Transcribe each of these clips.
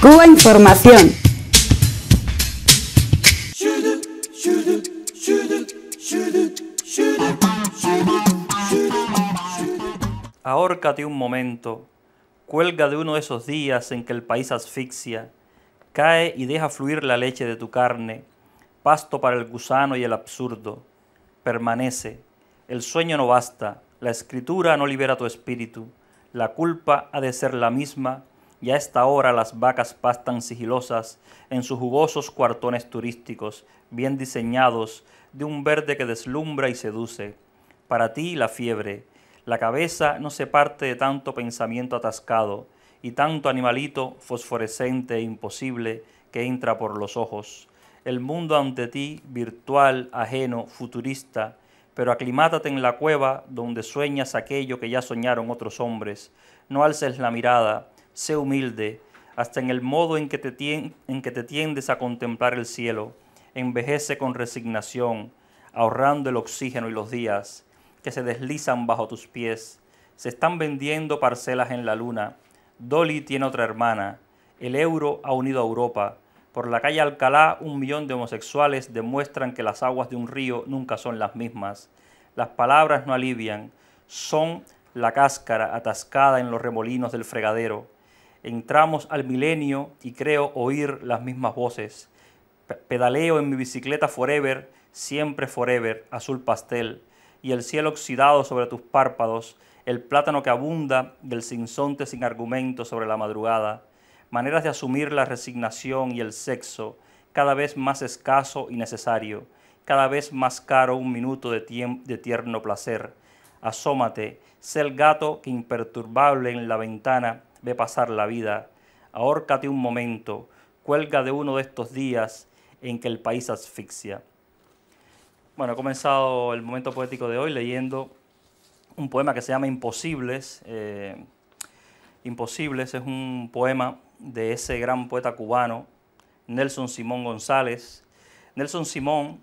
Cuba Información. Ahórcate un momento, cuelga de uno de esos días en que el país asfixia, cae y deja fluir la leche de tu carne, pasto para el gusano y el absurdo, permanece, el sueño no basta, la escritura no libera tu espíritu, la culpa ha de ser la misma ya a esta hora las vacas pastan sigilosas en sus jugosos cuartones turísticos, bien diseñados, de un verde que deslumbra y seduce. Para ti la fiebre, la cabeza no se parte de tanto pensamiento atascado y tanto animalito fosforescente e imposible que entra por los ojos. El mundo ante ti, virtual, ajeno, futurista, pero aclimátate en la cueva donde sueñas aquello que ya soñaron otros hombres. No alces la mirada, sé humilde, hasta en el modo en que, te en que te tiendes a contemplar el cielo. Envejece con resignación, ahorrando el oxígeno y los días que se deslizan bajo tus pies. Se están vendiendo parcelas en la luna. Dolly tiene otra hermana. El euro ha unido a Europa. Por la calle Alcalá, un millón de homosexuales demuestran que las aguas de un río nunca son las mismas. Las palabras no alivian, son la cáscara atascada en los remolinos del fregadero entramos al milenio y creo oír las mismas voces. Pedaleo en mi bicicleta forever, siempre forever, azul pastel, y el cielo oxidado sobre tus párpados, el plátano que abunda del sinsonte sin argumento sobre la madrugada, maneras de asumir la resignación y el sexo, cada vez más escaso y necesario, cada vez más caro un minuto de, de tierno placer. Asómate, sé el gato que imperturbable en la ventana ve pasar la vida. Ahórcate un momento, cuelga de uno de estos días en que el país asfixia. Bueno, he comenzado el momento poético de hoy leyendo un poema que se llama Imposibles. Eh, Imposibles es un poema de ese gran poeta cubano, Nelson Simón González. Nelson Simón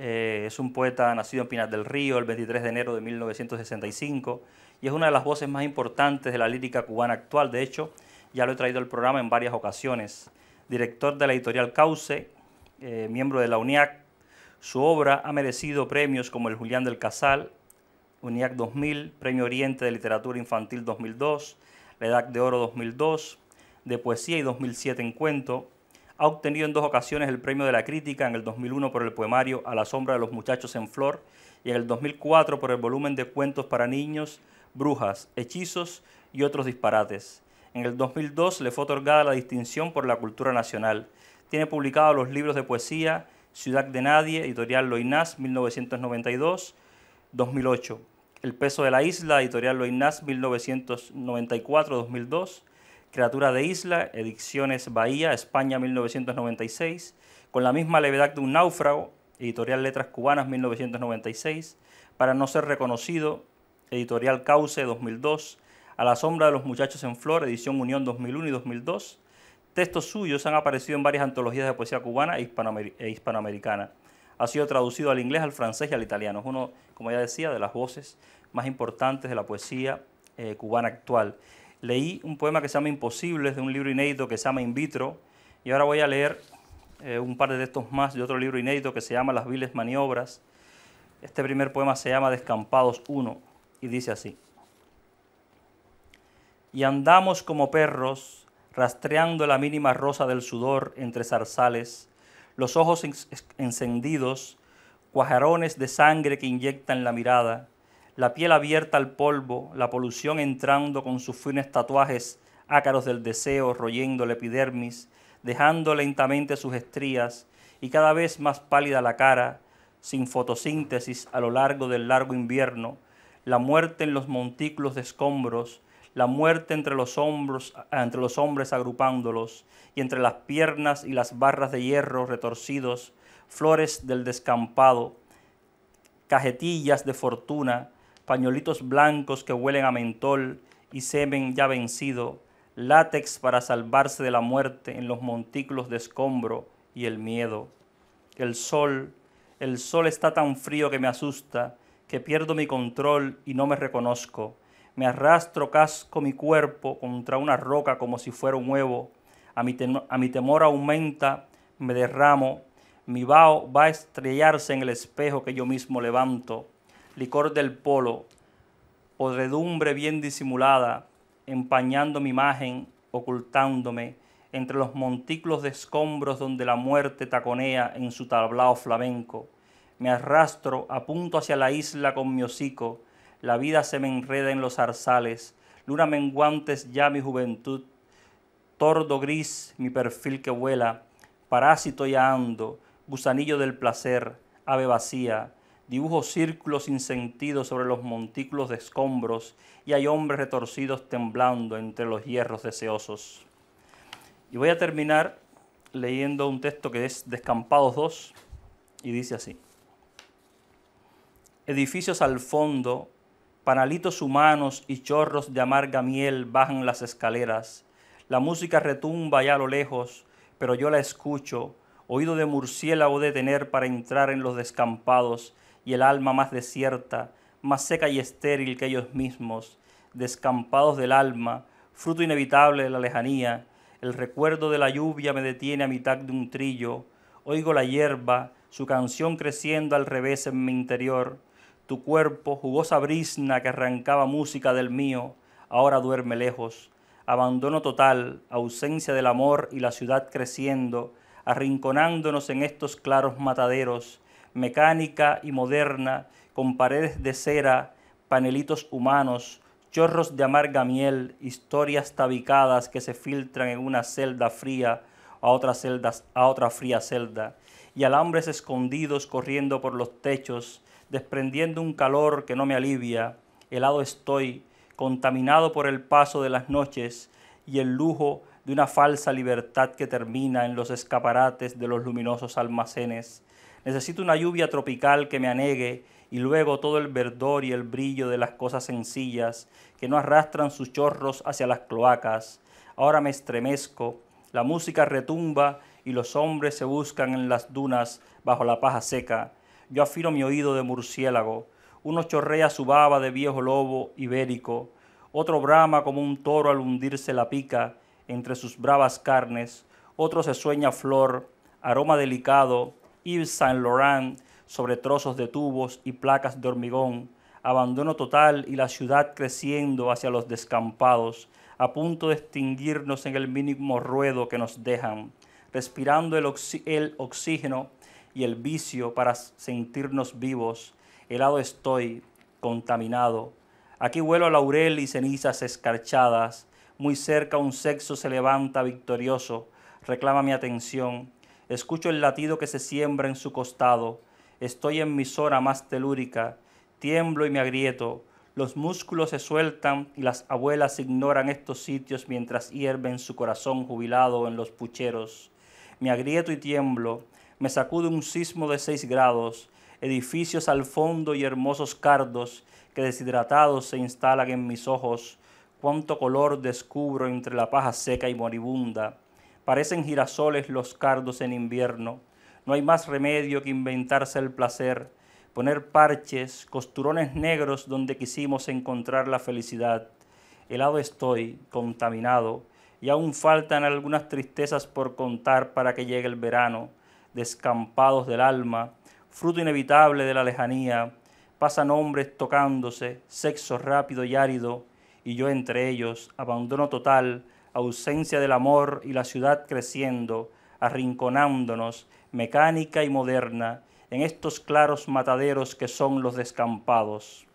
eh, es un poeta nacido en Pinas del Río el 23 de enero de 1965 y es una de las voces más importantes de la lírica cubana actual. De hecho, ya lo he traído al programa en varias ocasiones. Director de la editorial Cauce, eh, miembro de la UNIAC, su obra ha merecido premios como el Julián del Casal, UNIAC 2000, Premio Oriente de Literatura Infantil 2002, la Edad de Oro 2002, de Poesía y 2007 en Cuento, ha obtenido en dos ocasiones el premio de la crítica, en el 2001 por el poemario A la sombra de los muchachos en flor y en el 2004 por el volumen de cuentos para niños, brujas, hechizos y otros disparates. En el 2002 le fue otorgada la distinción por la cultura nacional. Tiene publicados los libros de poesía Ciudad de Nadie, editorial Loinás, 1992, 2008. El peso de la isla, editorial Loinás, 1994-2002. Criatura de Isla, Ediciones Bahía, España 1996, con la misma levedad de un náufrago, Editorial Letras Cubanas 1996, para no ser reconocido, Editorial Cauce 2002, A la sombra de los muchachos en flor, edición Unión 2001 y 2002. Textos suyos han aparecido en varias antologías de poesía cubana e, e, hispanoamericana. Ha sido traducido al inglés, al francés y al italiano. Es uno, como ya decía, de las voces más importantes de la poesía eh, cubana actual leí un poema que se llama Imposibles, de un libro inédito que se llama In vitro, y ahora voy a leer eh, un par de estos más de otro libro inédito que se llama Las viles maniobras. Este primer poema se llama Descampados 1 y dice así. Y andamos como perros, rastreando la mínima rosa del sudor entre zarzales, los ojos encendidos, cuajarones de sangre que inyectan la mirada, la piel abierta al polvo, la polución entrando con sus fines tatuajes, ácaros del deseo royendo la epidermis, dejando lentamente sus estrías y cada vez más pálida la cara, sin fotosíntesis a lo largo del largo invierno, la muerte en los montículos de escombros, la muerte entre los, hombros, entre los hombres agrupándolos, y entre las piernas y las barras de hierro retorcidos, flores del descampado, cajetillas de fortuna, pañolitos blancos que huelen a mentol y semen ya vencido, látex para salvarse de la muerte en los montículos de escombro y el miedo. El sol, el sol está tan frío que me asusta, que pierdo mi control y no me reconozco. Me arrastro casco mi cuerpo contra una roca como si fuera un huevo. A mi, a mi temor aumenta, me derramo. Mi vaho va a estrellarse en el espejo que yo mismo levanto licor del polo, podredumbre bien disimulada, empañando mi imagen, ocultándome entre los montículos de escombros donde la muerte taconea en su tablao flamenco. Me arrastro, apunto hacia la isla con mi hocico, la vida se me enreda en los zarzales, luna menguantes ya mi juventud, tordo gris mi perfil que vuela, parásito ya ando, gusanillo del placer, ave vacía, Dibujo círculos sin sentido sobre los montículos de escombros y hay hombres retorcidos temblando entre los hierros deseosos. Y voy a terminar leyendo un texto que es Descampados 2 y dice así. Edificios al fondo, panalitos humanos y chorros de amarga miel bajan las escaleras. La música retumba ya a lo lejos, pero yo la escucho, oído de murciélago de tener para entrar en los descampados y el alma más desierta, más seca y estéril que ellos mismos, descampados del alma, fruto inevitable de la lejanía, el recuerdo de la lluvia me detiene a mitad de un trillo, oigo la hierba, su canción creciendo al revés en mi interior, tu cuerpo, jugosa brisna que arrancaba música del mío, ahora duerme lejos, abandono total, ausencia del amor y la ciudad creciendo, arrinconándonos en estos claros mataderos, mecánica y moderna, con paredes de cera, panelitos humanos, chorros de amarga miel, historias tabicadas que se filtran en una celda fría a otra, a otra fría celda, y alambres escondidos corriendo por los techos, desprendiendo un calor que no me alivia, helado estoy, contaminado por el paso de las noches y el lujo de una falsa libertad que termina en los escaparates de los luminosos almacenes, Necesito una lluvia tropical que me anegue y luego todo el verdor y el brillo de las cosas sencillas que no arrastran sus chorros hacia las cloacas. Ahora me estremezco, la música retumba y los hombres se buscan en las dunas bajo la paja seca. Yo afiro mi oído de murciélago, uno chorrea su baba de viejo lobo ibérico, otro brama como un toro al hundirse la pica entre sus bravas carnes, otro se sueña flor, aroma delicado, Yves Saint Laurent sobre trozos de tubos y placas de hormigón, abandono total y la ciudad creciendo hacia los descampados, a punto de extinguirnos en el mínimo ruedo que nos dejan, respirando el, oxígeno y el vicio para sentirnos vivos. Helado estoy, contaminado. Aquí vuelo a laurel y cenizas escarchadas. Muy cerca un sexo se levanta victorioso, reclama mi atención Escucho el latido que se siembra en su costado. Estoy en mi zona más telúrica. Tiemblo y me agrieto. Los músculos se sueltan y las abuelas ignoran estos sitios mientras hierven su corazón jubilado en los pucheros. Me agrieto y tiemblo. Me sacude un sismo de seis grados. Edificios al fondo y hermosos cardos que deshidratados se instalan en mis ojos. Cuánto color descubro entre la paja seca y moribunda Parecen girasoles los cardos en invierno. No hay más remedio que inventarse el placer, poner parches, costurones negros donde quisimos encontrar la felicidad. Helado estoy, contaminado, y aún faltan algunas tristezas por contar para que llegue el verano, descampados del alma, fruto inevitable de la lejanía. Pasan hombres tocándose, sexo rápido y árido, y yo entre ellos, abandono total, ausencia del amor y la ciudad creciendo, arrinconándonos, mecánica y moderna, en estos claros mataderos que son los descampados.